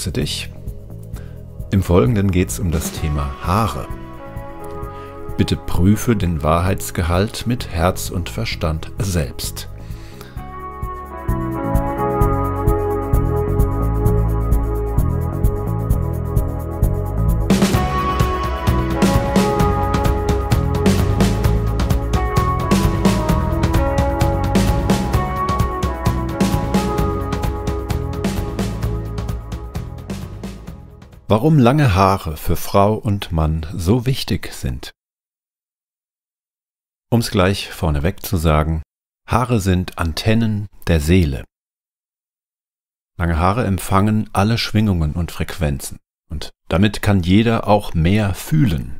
grüße dich. Im Folgenden geht es um das Thema Haare. Bitte prüfe den Wahrheitsgehalt mit Herz und Verstand selbst. Warum lange Haare für Frau und Mann so wichtig sind. Um es gleich vorneweg zu sagen, Haare sind Antennen der Seele. Lange Haare empfangen alle Schwingungen und Frequenzen und damit kann jeder auch mehr fühlen.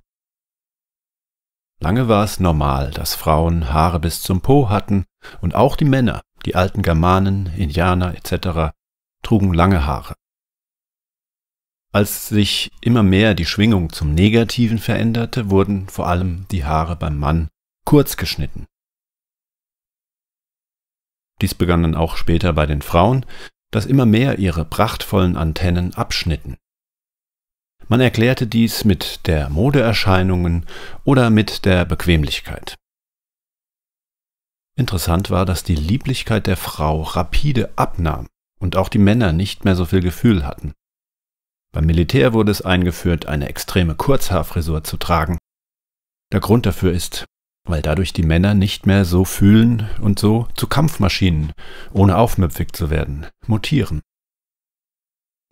Lange war es normal, dass Frauen Haare bis zum Po hatten und auch die Männer, die alten Germanen, Indianer etc., trugen lange Haare. Als sich immer mehr die Schwingung zum Negativen veränderte, wurden vor allem die Haare beim Mann kurz geschnitten. Dies begann dann auch später bei den Frauen, dass immer mehr ihre prachtvollen Antennen abschnitten. Man erklärte dies mit der Modeerscheinungen oder mit der Bequemlichkeit. Interessant war, dass die Lieblichkeit der Frau rapide abnahm und auch die Männer nicht mehr so viel Gefühl hatten. Beim Militär wurde es eingeführt, eine extreme Kurzhaarfrisur zu tragen. Der Grund dafür ist, weil dadurch die Männer nicht mehr so fühlen und so zu Kampfmaschinen, ohne aufmüpfig zu werden, mutieren.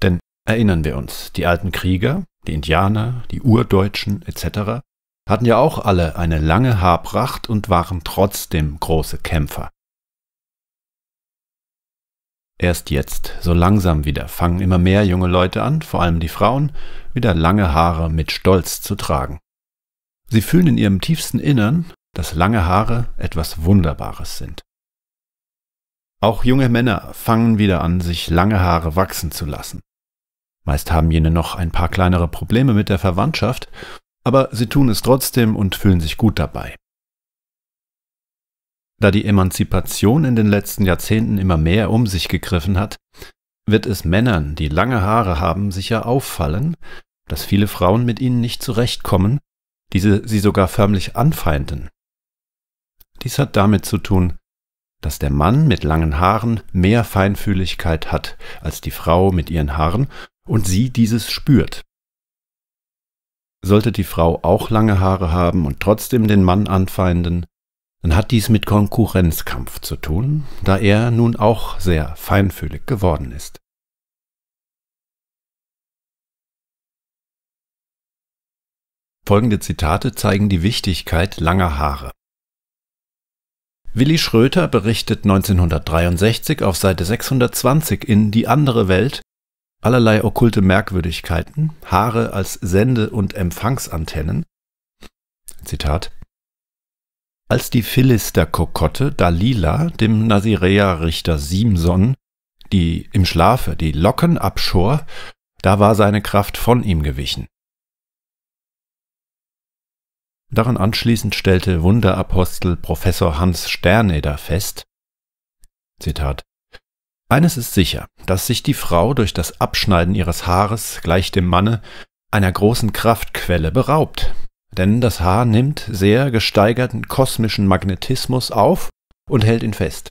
Denn erinnern wir uns, die alten Krieger, die Indianer, die Urdeutschen etc. hatten ja auch alle eine lange Haarpracht und waren trotzdem große Kämpfer. Erst jetzt, so langsam wieder, fangen immer mehr junge Leute an, vor allem die Frauen, wieder lange Haare mit Stolz zu tragen. Sie fühlen in ihrem tiefsten Innern, dass lange Haare etwas Wunderbares sind. Auch junge Männer fangen wieder an, sich lange Haare wachsen zu lassen. Meist haben jene noch ein paar kleinere Probleme mit der Verwandtschaft, aber sie tun es trotzdem und fühlen sich gut dabei. Da die Emanzipation in den letzten Jahrzehnten immer mehr um sich gegriffen hat, wird es Männern, die lange Haare haben, sicher auffallen, dass viele Frauen mit ihnen nicht zurechtkommen, diese sie sogar förmlich anfeinden. Dies hat damit zu tun, dass der Mann mit langen Haaren mehr Feinfühligkeit hat als die Frau mit ihren Haaren und sie dieses spürt. Sollte die Frau auch lange Haare haben und trotzdem den Mann anfeinden, dann hat dies mit Konkurrenzkampf zu tun, da er nun auch sehr feinfühlig geworden ist. Folgende Zitate zeigen die Wichtigkeit langer Haare. Willi Schröter berichtet 1963 auf Seite 620 in Die andere Welt allerlei okkulte Merkwürdigkeiten, Haare als Sende- und Empfangsantennen. Zitat als die Philisterkokotte Dalila dem Naziräerrichter Simson, die im Schlafe die Locken abschor, da war seine Kraft von ihm gewichen. Daran anschließend stellte Wunderapostel Professor Hans Sterneder fest, Zitat, eines ist sicher, dass sich die Frau durch das Abschneiden ihres Haares gleich dem Manne einer großen Kraftquelle beraubt, denn das Haar nimmt sehr gesteigerten kosmischen Magnetismus auf und hält ihn fest.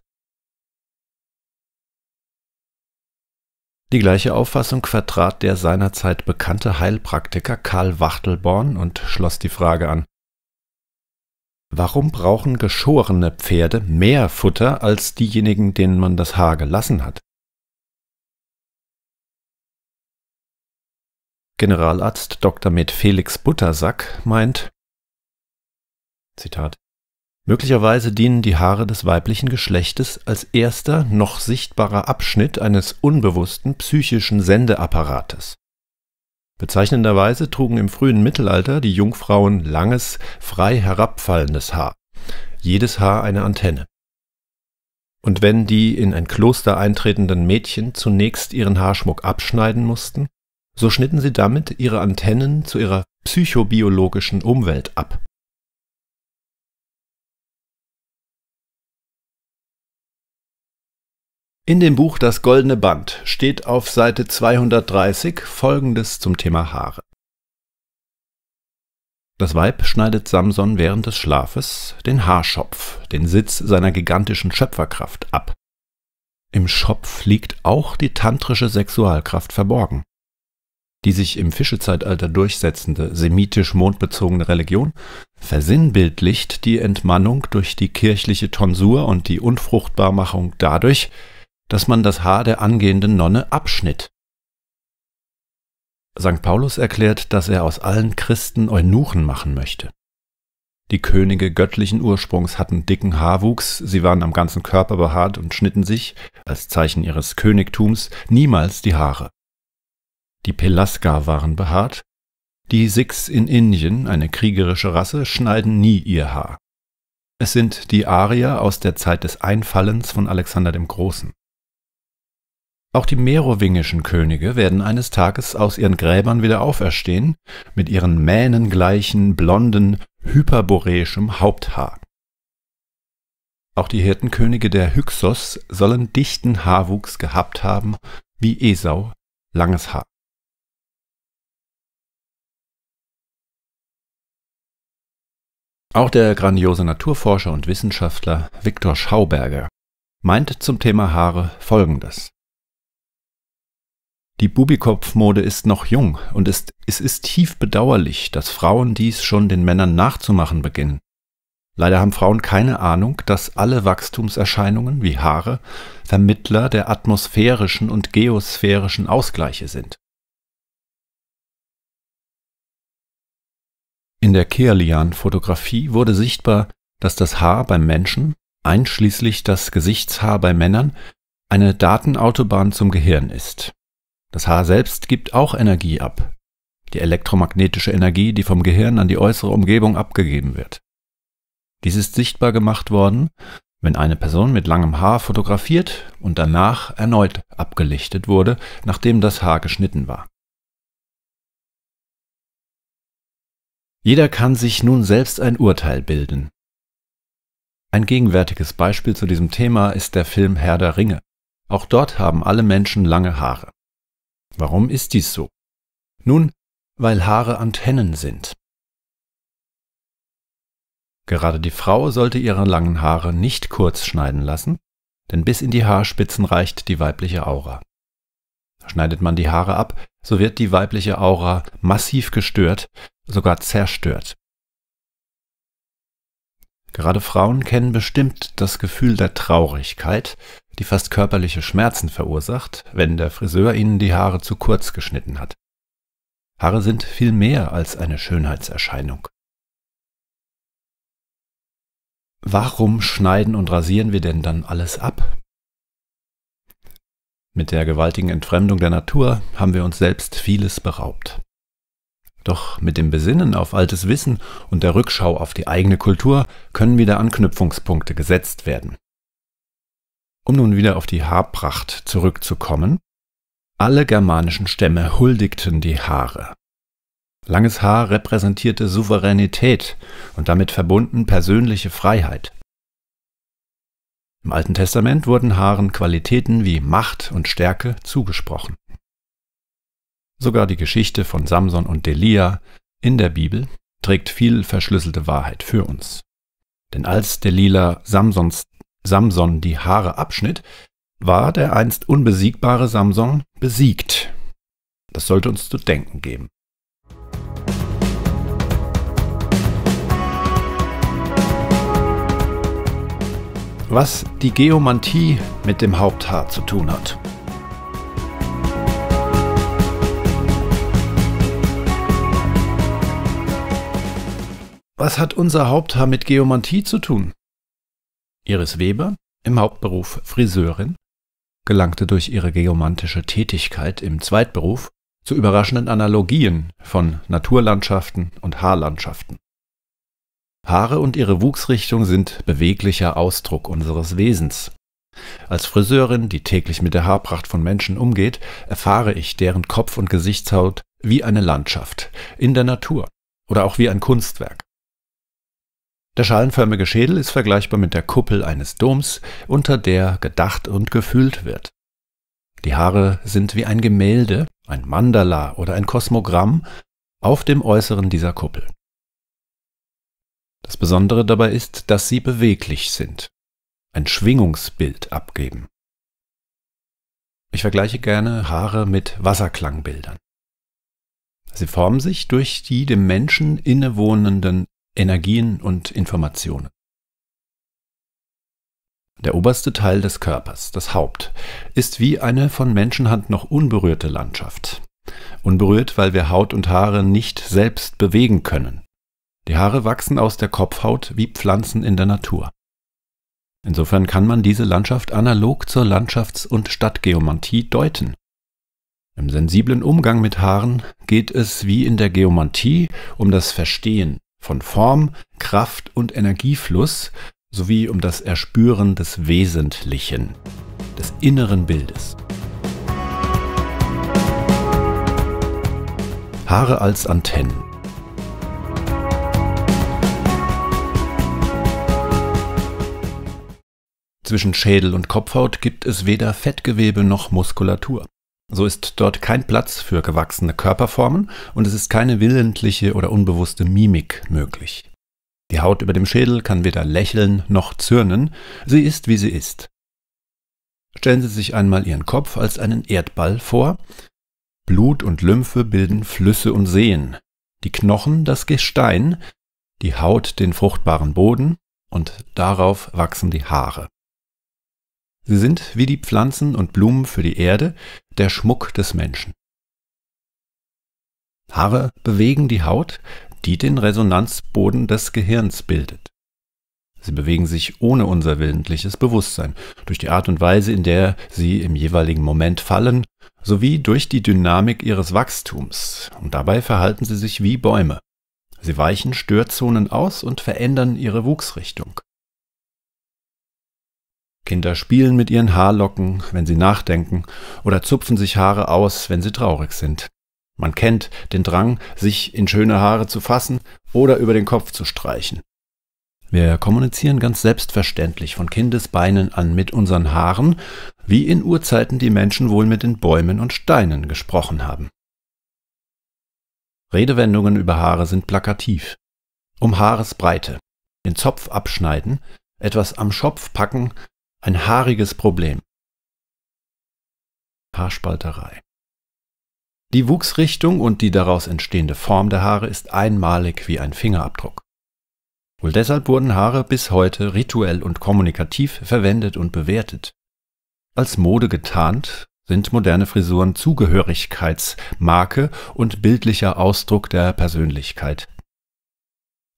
Die gleiche Auffassung vertrat der seinerzeit bekannte Heilpraktiker Karl Wachtelborn und schloss die Frage an. Warum brauchen geschorene Pferde mehr Futter als diejenigen, denen man das Haar gelassen hat? Generalarzt Dr. Med Felix Buttersack meint, Zitat, Möglicherweise dienen die Haare des weiblichen Geschlechtes als erster noch sichtbarer Abschnitt eines unbewussten psychischen Sendeapparates. Bezeichnenderweise trugen im frühen Mittelalter die Jungfrauen langes, frei herabfallendes Haar, jedes Haar eine Antenne. Und wenn die in ein Kloster eintretenden Mädchen zunächst ihren Haarschmuck abschneiden mussten, so schnitten sie damit ihre Antennen zu ihrer psychobiologischen Umwelt ab In dem Buch Das goldene Band steht auf Seite 230 folgendes zum Thema Haare. Das Weib schneidet Samson während des Schlafes den Haarschopf, den Sitz seiner gigantischen Schöpferkraft, ab. Im Schopf liegt auch die tantrische Sexualkraft verborgen die sich im Fischezeitalter durchsetzende semitisch-mondbezogene Religion versinnbildlicht die Entmannung durch die kirchliche Tonsur und die Unfruchtbarmachung dadurch, dass man das Haar der angehenden Nonne abschnitt. St. Paulus erklärt, dass er aus allen Christen Eunuchen machen möchte. Die Könige göttlichen Ursprungs hatten dicken Haarwuchs, sie waren am ganzen Körper behaart und schnitten sich, als Zeichen ihres Königtums, niemals die Haare. Die Pelasger waren behaart. Die Sikhs in Indien, eine kriegerische Rasse, schneiden nie ihr Haar. Es sind die Arier aus der Zeit des Einfallens von Alexander dem Großen. Auch die merowingischen Könige werden eines Tages aus ihren Gräbern wieder auferstehen, mit ihren mähnengleichen, blonden, hyperboreischem Haupthaar. Auch die Hirtenkönige der Hyksos sollen dichten Haarwuchs gehabt haben, wie Esau, langes Haar. Auch der grandiose Naturforscher und Wissenschaftler Viktor Schauberger meint zum Thema Haare Folgendes. Die Bubikopfmode ist noch jung und ist, es ist tief bedauerlich, dass Frauen dies schon den Männern nachzumachen beginnen. Leider haben Frauen keine Ahnung, dass alle Wachstumserscheinungen wie Haare Vermittler der atmosphärischen und geosphärischen Ausgleiche sind. In der Kirlian-Fotografie wurde sichtbar, dass das Haar beim Menschen, einschließlich das Gesichtshaar bei Männern, eine Datenautobahn zum Gehirn ist. Das Haar selbst gibt auch Energie ab. Die elektromagnetische Energie, die vom Gehirn an die äußere Umgebung abgegeben wird. Dies ist sichtbar gemacht worden, wenn eine Person mit langem Haar fotografiert und danach erneut abgelichtet wurde, nachdem das Haar geschnitten war. Jeder kann sich nun selbst ein Urteil bilden. Ein gegenwärtiges Beispiel zu diesem Thema ist der Film Herr der Ringe. Auch dort haben alle Menschen lange Haare. Warum ist dies so? Nun, weil Haare Antennen sind. Gerade die Frau sollte ihre langen Haare nicht kurz schneiden lassen, denn bis in die Haarspitzen reicht die weibliche Aura. Schneidet man die Haare ab, so wird die weibliche Aura massiv gestört sogar zerstört. Gerade Frauen kennen bestimmt das Gefühl der Traurigkeit, die fast körperliche Schmerzen verursacht, wenn der Friseur ihnen die Haare zu kurz geschnitten hat. Haare sind viel mehr als eine Schönheitserscheinung. Warum schneiden und rasieren wir denn dann alles ab? Mit der gewaltigen Entfremdung der Natur haben wir uns selbst vieles beraubt. Doch mit dem Besinnen auf altes Wissen und der Rückschau auf die eigene Kultur können wieder Anknüpfungspunkte gesetzt werden. Um nun wieder auf die Haarpracht zurückzukommen, alle germanischen Stämme huldigten die Haare. Langes Haar repräsentierte Souveränität und damit verbunden persönliche Freiheit. Im Alten Testament wurden Haaren Qualitäten wie Macht und Stärke zugesprochen. Sogar die Geschichte von Samson und Delia in der Bibel trägt viel verschlüsselte Wahrheit für uns. Denn als Delila Samsons, Samson die Haare abschnitt, war der einst unbesiegbare Samson besiegt. Das sollte uns zu denken geben. Was die Geomantie mit dem Haupthaar zu tun hat. Was hat unser Haupthaar mit Geomantie zu tun? Iris Weber, im Hauptberuf Friseurin, gelangte durch ihre geomantische Tätigkeit im Zweitberuf zu überraschenden Analogien von Naturlandschaften und Haarlandschaften. Haare und ihre Wuchsrichtung sind beweglicher Ausdruck unseres Wesens. Als Friseurin, die täglich mit der Haarpracht von Menschen umgeht, erfahre ich deren Kopf- und Gesichtshaut wie eine Landschaft, in der Natur oder auch wie ein Kunstwerk. Der schalenförmige Schädel ist vergleichbar mit der Kuppel eines Doms, unter der gedacht und gefühlt wird. Die Haare sind wie ein Gemälde, ein Mandala oder ein Kosmogramm auf dem Äußeren dieser Kuppel. Das Besondere dabei ist, dass sie beweglich sind, ein Schwingungsbild abgeben. Ich vergleiche gerne Haare mit Wasserklangbildern. Sie formen sich durch die dem Menschen innewohnenden Energien und Informationen. Der oberste Teil des Körpers, das Haupt, ist wie eine von Menschenhand noch unberührte Landschaft. Unberührt, weil wir Haut und Haare nicht selbst bewegen können. Die Haare wachsen aus der Kopfhaut wie Pflanzen in der Natur. Insofern kann man diese Landschaft analog zur Landschafts- und Stadtgeomantie deuten. Im sensiblen Umgang mit Haaren geht es wie in der Geomantie um das Verstehen von Form, Kraft und Energiefluss sowie um das Erspüren des Wesentlichen, des inneren Bildes. Haare als Antennen. Zwischen Schädel und Kopfhaut gibt es weder Fettgewebe noch Muskulatur. So ist dort kein Platz für gewachsene Körperformen und es ist keine willentliche oder unbewusste Mimik möglich. Die Haut über dem Schädel kann weder lächeln noch zürnen, sie ist wie sie ist. Stellen Sie sich einmal Ihren Kopf als einen Erdball vor. Blut und Lymphe bilden Flüsse und Seen, die Knochen das Gestein, die Haut den fruchtbaren Boden und darauf wachsen die Haare. Sie sind wie die Pflanzen und Blumen für die Erde der Schmuck des Menschen. Haare bewegen die Haut, die den Resonanzboden des Gehirns bildet. Sie bewegen sich ohne unser willentliches Bewusstsein, durch die Art und Weise, in der sie im jeweiligen Moment fallen, sowie durch die Dynamik ihres Wachstums, und dabei verhalten sie sich wie Bäume. Sie weichen Störzonen aus und verändern ihre Wuchsrichtung. Kinder spielen mit ihren Haarlocken, wenn sie nachdenken, oder zupfen sich Haare aus, wenn sie traurig sind. Man kennt den Drang, sich in schöne Haare zu fassen oder über den Kopf zu streichen. Wir kommunizieren ganz selbstverständlich von Kindesbeinen an mit unseren Haaren, wie in Urzeiten die Menschen wohl mit den Bäumen und Steinen gesprochen haben. Redewendungen über Haare sind plakativ. Um Haaresbreite, den Zopf abschneiden, etwas am Schopf packen ein haariges Problem. Haarspalterei. Die Wuchsrichtung und die daraus entstehende Form der Haare ist einmalig wie ein Fingerabdruck. Wohl deshalb wurden Haare bis heute rituell und kommunikativ verwendet und bewertet. Als Mode getarnt sind moderne Frisuren Zugehörigkeitsmarke und bildlicher Ausdruck der Persönlichkeit.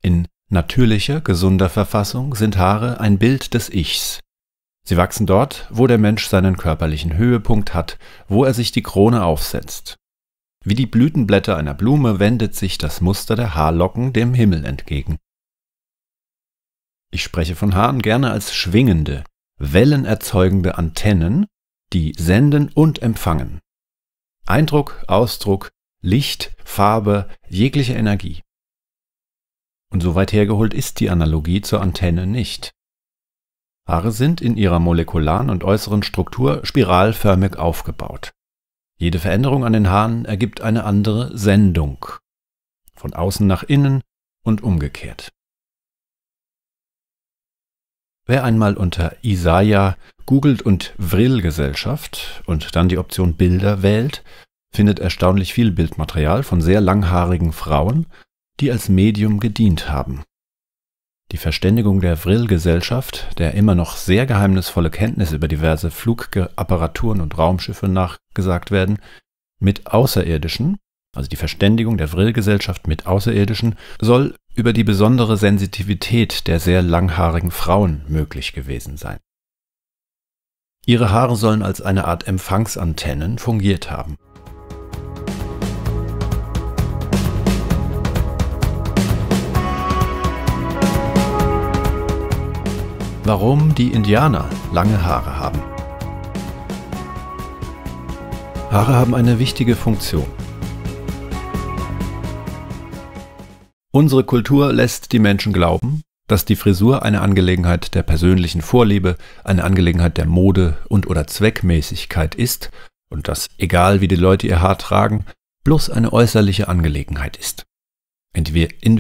In natürlicher, gesunder Verfassung sind Haare ein Bild des Ichs, Sie wachsen dort, wo der Mensch seinen körperlichen Höhepunkt hat, wo er sich die Krone aufsetzt. Wie die Blütenblätter einer Blume wendet sich das Muster der Haarlocken dem Himmel entgegen. Ich spreche von Haaren gerne als schwingende, wellenerzeugende Antennen, die senden und empfangen. Eindruck, Ausdruck, Licht, Farbe, jegliche Energie. Und so weit hergeholt ist die Analogie zur Antenne nicht. Haare sind in ihrer molekularen und äußeren Struktur spiralförmig aufgebaut. Jede Veränderung an den Haaren ergibt eine andere Sendung. Von außen nach innen und umgekehrt. Wer einmal unter Isaiah googelt und Vril-Gesellschaft und dann die Option Bilder wählt, findet erstaunlich viel Bildmaterial von sehr langhaarigen Frauen, die als Medium gedient haben die Verständigung der Vril-Gesellschaft, der immer noch sehr geheimnisvolle Kenntnisse über diverse Flugapparaturen und Raumschiffe nachgesagt werden, mit Außerirdischen, also die Verständigung der Vril-Gesellschaft mit Außerirdischen, soll über die besondere Sensitivität der sehr langhaarigen Frauen möglich gewesen sein. Ihre Haare sollen als eine Art Empfangsantennen fungiert haben Warum die Indianer lange Haare haben. Haare haben eine wichtige Funktion. Unsere Kultur lässt die Menschen glauben, dass die Frisur eine Angelegenheit der persönlichen Vorliebe, eine Angelegenheit der Mode und oder Zweckmäßigkeit ist und dass, egal wie die Leute ihr Haar tragen, bloß eine äußerliche Angelegenheit ist. In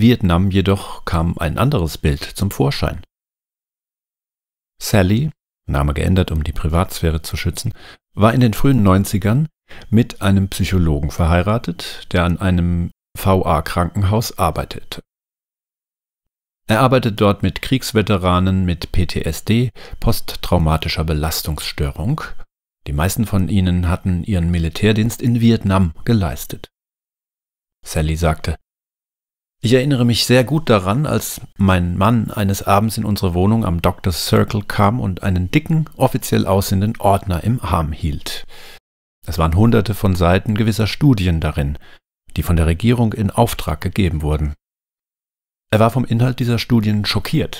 Vietnam jedoch kam ein anderes Bild zum Vorschein. Sally, Name geändert, um die Privatsphäre zu schützen, war in den frühen 90ern mit einem Psychologen verheiratet, der an einem VA-Krankenhaus arbeitete. Er arbeitet dort mit Kriegsveteranen mit PTSD, posttraumatischer Belastungsstörung. Die meisten von ihnen hatten ihren Militärdienst in Vietnam geleistet. Sally sagte, ich erinnere mich sehr gut daran, als mein Mann eines Abends in unsere Wohnung am Dr. Circle kam und einen dicken, offiziell aussehenden Ordner im Arm hielt. Es waren hunderte von Seiten gewisser Studien darin, die von der Regierung in Auftrag gegeben wurden. Er war vom Inhalt dieser Studien schockiert.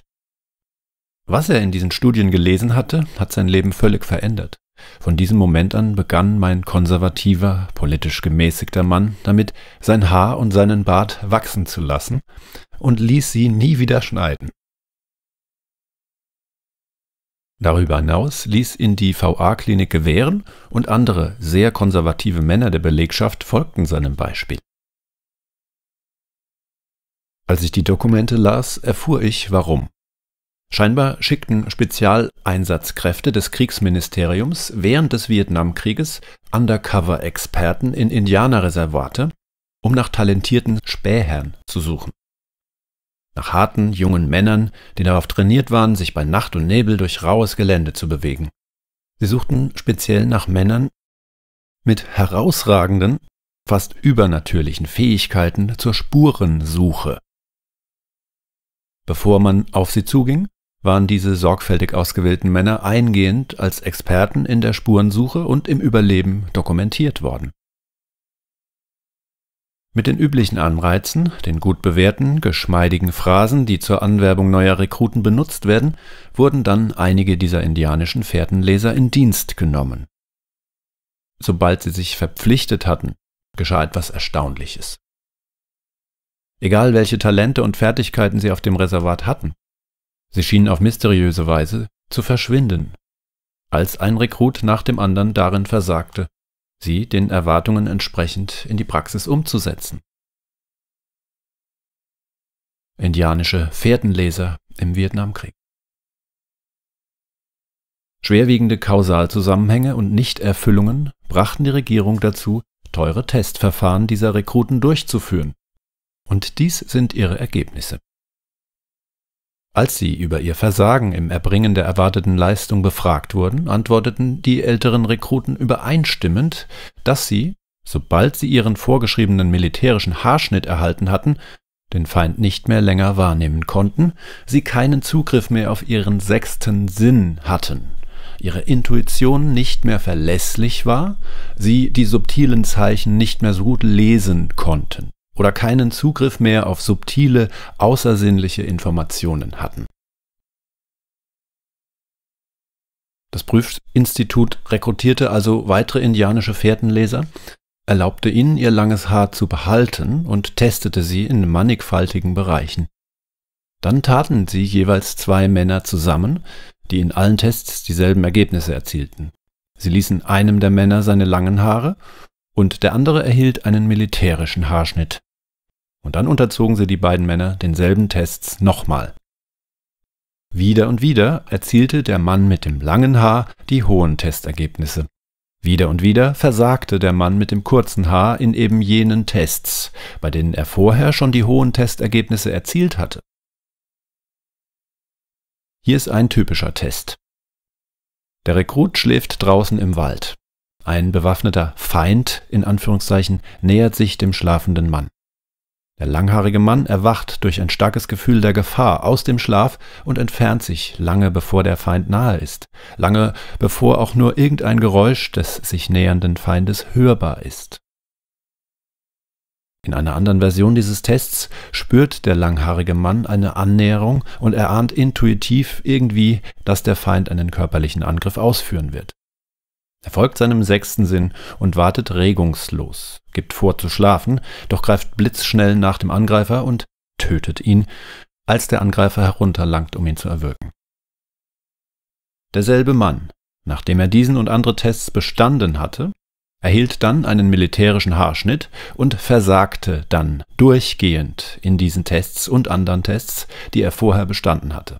Was er in diesen Studien gelesen hatte, hat sein Leben völlig verändert. Von diesem Moment an begann mein konservativer, politisch gemäßigter Mann damit, sein Haar und seinen Bart wachsen zu lassen und ließ sie nie wieder schneiden. Darüber hinaus ließ ihn die VA-Klinik gewähren und andere sehr konservative Männer der Belegschaft folgten seinem Beispiel. Als ich die Dokumente las, erfuhr ich, warum. Scheinbar schickten Spezialeinsatzkräfte des Kriegsministeriums während des Vietnamkrieges Undercover-Experten in Indianerreservate, um nach talentierten Spähherren zu suchen. Nach harten, jungen Männern, die darauf trainiert waren, sich bei Nacht und Nebel durch raues Gelände zu bewegen. Sie suchten speziell nach Männern mit herausragenden, fast übernatürlichen Fähigkeiten zur Spurensuche. Bevor man auf sie zuging, waren diese sorgfältig ausgewählten Männer eingehend als Experten in der Spurensuche und im Überleben dokumentiert worden. Mit den üblichen Anreizen, den gut bewährten, geschmeidigen Phrasen, die zur Anwerbung neuer Rekruten benutzt werden, wurden dann einige dieser indianischen Fährtenleser in Dienst genommen. Sobald sie sich verpflichtet hatten, geschah etwas Erstaunliches. Egal welche Talente und Fertigkeiten sie auf dem Reservat hatten, Sie schienen auf mysteriöse Weise zu verschwinden, als ein Rekrut nach dem anderen darin versagte, sie den Erwartungen entsprechend in die Praxis umzusetzen. Indianische Pferdenleser im Vietnamkrieg. Schwerwiegende Kausalzusammenhänge und Nichterfüllungen brachten die Regierung dazu, teure Testverfahren dieser Rekruten durchzuführen. Und dies sind ihre Ergebnisse. Als sie über ihr Versagen im Erbringen der erwarteten Leistung befragt wurden, antworteten die älteren Rekruten übereinstimmend, dass sie, sobald sie ihren vorgeschriebenen militärischen Haarschnitt erhalten hatten, den Feind nicht mehr länger wahrnehmen konnten, sie keinen Zugriff mehr auf ihren sechsten Sinn hatten, ihre Intuition nicht mehr verlässlich war, sie die subtilen Zeichen nicht mehr so gut lesen konnten oder keinen Zugriff mehr auf subtile, außersinnliche Informationen hatten. Das Prüfinstitut rekrutierte also weitere indianische Fährtenleser, erlaubte ihnen, ihr langes Haar zu behalten und testete sie in mannigfaltigen Bereichen. Dann taten sie jeweils zwei Männer zusammen, die in allen Tests dieselben Ergebnisse erzielten. Sie ließen einem der Männer seine langen Haare und der andere erhielt einen militärischen Haarschnitt. Und dann unterzogen sie die beiden Männer denselben Tests nochmal. Wieder und wieder erzielte der Mann mit dem langen Haar die hohen Testergebnisse. Wieder und wieder versagte der Mann mit dem kurzen Haar in eben jenen Tests, bei denen er vorher schon die hohen Testergebnisse erzielt hatte. Hier ist ein typischer Test. Der Rekrut schläft draußen im Wald. Ein bewaffneter Feind in Anführungszeichen nähert sich dem schlafenden Mann. Der langhaarige Mann erwacht durch ein starkes Gefühl der Gefahr aus dem Schlaf und entfernt sich lange bevor der Feind nahe ist, lange bevor auch nur irgendein Geräusch des sich nähernden Feindes hörbar ist. In einer anderen Version dieses Tests spürt der langhaarige Mann eine Annäherung und erahnt intuitiv irgendwie, dass der Feind einen körperlichen Angriff ausführen wird. Er folgt seinem sechsten Sinn und wartet regungslos gibt vor zu schlafen, doch greift blitzschnell nach dem Angreifer und tötet ihn, als der Angreifer herunterlangt, um ihn zu erwürgen. Derselbe Mann, nachdem er diesen und andere Tests bestanden hatte, erhielt dann einen militärischen Haarschnitt und versagte dann durchgehend in diesen Tests und anderen Tests, die er vorher bestanden hatte.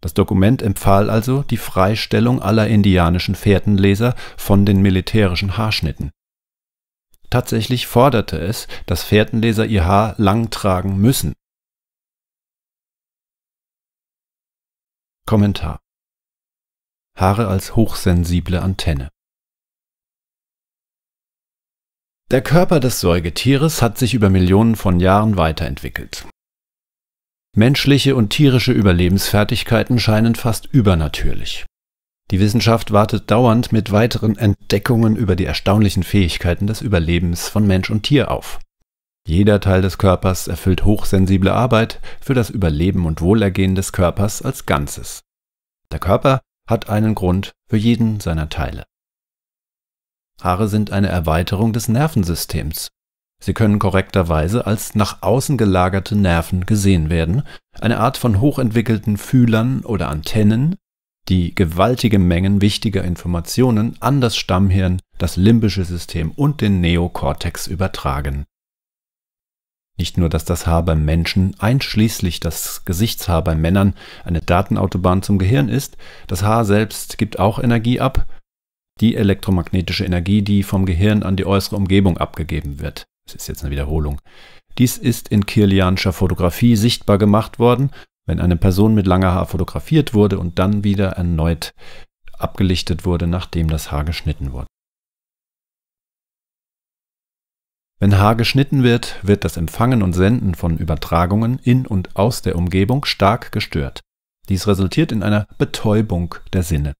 Das Dokument empfahl also die Freistellung aller indianischen Fährtenleser von den militärischen Haarschnitten. Tatsächlich forderte es, dass Fährtenleser ihr Haar lang tragen müssen. Kommentar Haare als hochsensible Antenne Der Körper des Säugetieres hat sich über Millionen von Jahren weiterentwickelt. Menschliche und tierische Überlebensfertigkeiten scheinen fast übernatürlich. Die Wissenschaft wartet dauernd mit weiteren Entdeckungen über die erstaunlichen Fähigkeiten des Überlebens von Mensch und Tier auf. Jeder Teil des Körpers erfüllt hochsensible Arbeit für das Überleben und Wohlergehen des Körpers als Ganzes. Der Körper hat einen Grund für jeden seiner Teile. Haare sind eine Erweiterung des Nervensystems Sie können korrekterweise als nach außen gelagerte Nerven gesehen werden, eine Art von hochentwickelten Fühlern oder Antennen, die gewaltige Mengen wichtiger Informationen an das Stammhirn, das limbische System und den Neokortex übertragen. Nicht nur, dass das Haar beim Menschen, einschließlich das Gesichtshaar bei Männern, eine Datenautobahn zum Gehirn ist, das Haar selbst gibt auch Energie ab, die elektromagnetische Energie, die vom Gehirn an die äußere Umgebung abgegeben wird das ist jetzt eine Wiederholung. Dies ist in kirlianscher Fotografie sichtbar gemacht worden, wenn eine Person mit langer Haar fotografiert wurde und dann wieder erneut abgelichtet wurde, nachdem das Haar geschnitten wurde. Wenn Haar geschnitten wird, wird das Empfangen und Senden von Übertragungen in und aus der Umgebung stark gestört. Dies resultiert in einer Betäubung der Sinne.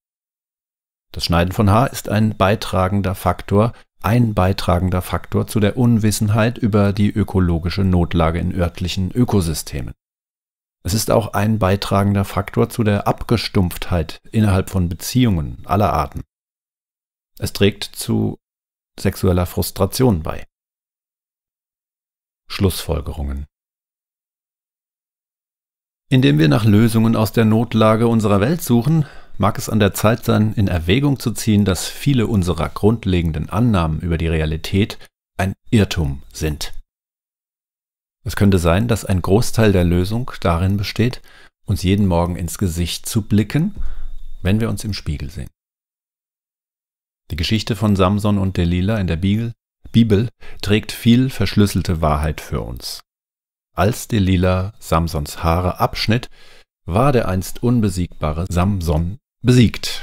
Das Schneiden von Haar ist ein beitragender Faktor ein beitragender Faktor zu der Unwissenheit über die ökologische Notlage in örtlichen Ökosystemen. Es ist auch ein beitragender Faktor zu der Abgestumpftheit innerhalb von Beziehungen aller Arten. Es trägt zu sexueller Frustration bei. Schlussfolgerungen Indem wir nach Lösungen aus der Notlage unserer Welt suchen, mag es an der Zeit sein, in Erwägung zu ziehen, dass viele unserer grundlegenden Annahmen über die Realität ein Irrtum sind. Es könnte sein, dass ein Großteil der Lösung darin besteht, uns jeden Morgen ins Gesicht zu blicken, wenn wir uns im Spiegel sehen. Die Geschichte von Samson und Delila in der Bibel trägt viel verschlüsselte Wahrheit für uns. Als Delila Samsons Haare abschnitt, war der einst unbesiegbare Samson besiegt